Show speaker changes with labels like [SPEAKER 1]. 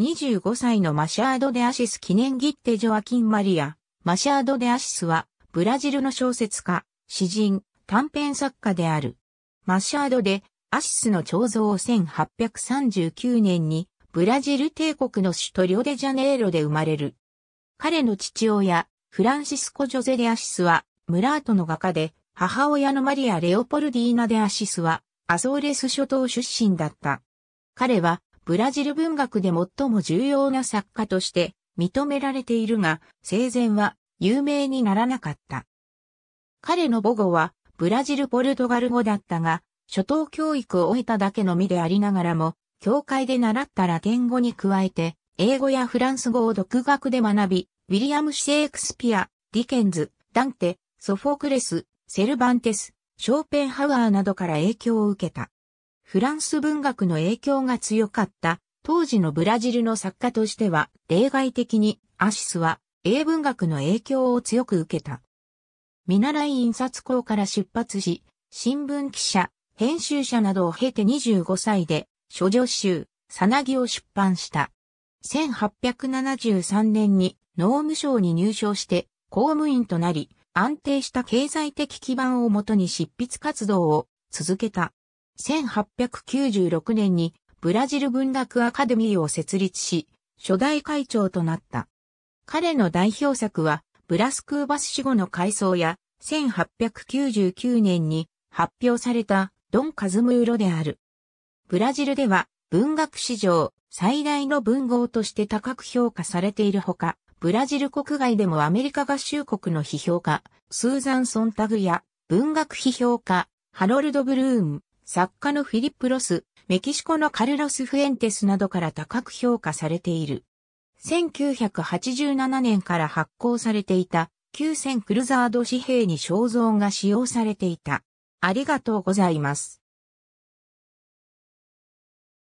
[SPEAKER 1] 25歳のマシャード・デ・アシス記念切手ジョアキン・マリア。マシャード・デ・アシスは、ブラジルの小説家、詩人、短編作家である。マシャード・デ・アシスの彫像を1839年に、ブラジル帝国の首都リオデジャネイロで生まれる。彼の父親、フランシスコ・ジョゼ・デ・アシスは、ムラートの画家で、母親のマリア・レオポルディーナ・デ・アシスは、アソーレス諸島出身だった。彼は、ブラジル文学で最も重要な作家として認められているが、生前は有名にならなかった。彼の母語はブラジルポルトガル語だったが、初等教育を終えただけの身でありながらも、教会で習ったラテン語に加えて、英語やフランス語を独学で学び、ウィリアム・シェイクスピア、ディケンズ、ダンテ、ソフォクレス、セルバンテス、ショーペンハワーなどから影響を受けた。フランス文学の影響が強かった当時のブラジルの作家としては例外的にアシスは英文学の影響を強く受けた。見習い印刷校から出発し、新聞記者、編集者などを経て25歳で、諸女集、さなぎを出版した。1873年に農務省に入省して公務員となり、安定した経済的基盤をもとに執筆活動を続けた。1896年にブラジル文学アカデミーを設立し、初代会長となった。彼の代表作は、ブラスクーバス死後の回想や、1899年に発表されたドン・カズムーロである。ブラジルでは文学史上最大の文豪として高く評価されているほか、ブラジル国外でもアメリカ合衆国の批評家、スーザン・ソンタグや文学批評家、ハロルド・ブルーン、作家のフィリップ・ロス、メキシコのカルロス・フエンテスなどから高く評価されている。1987年から発行されていた9戦クルザード紙幣に肖像が使用されていた。ありがとうございます。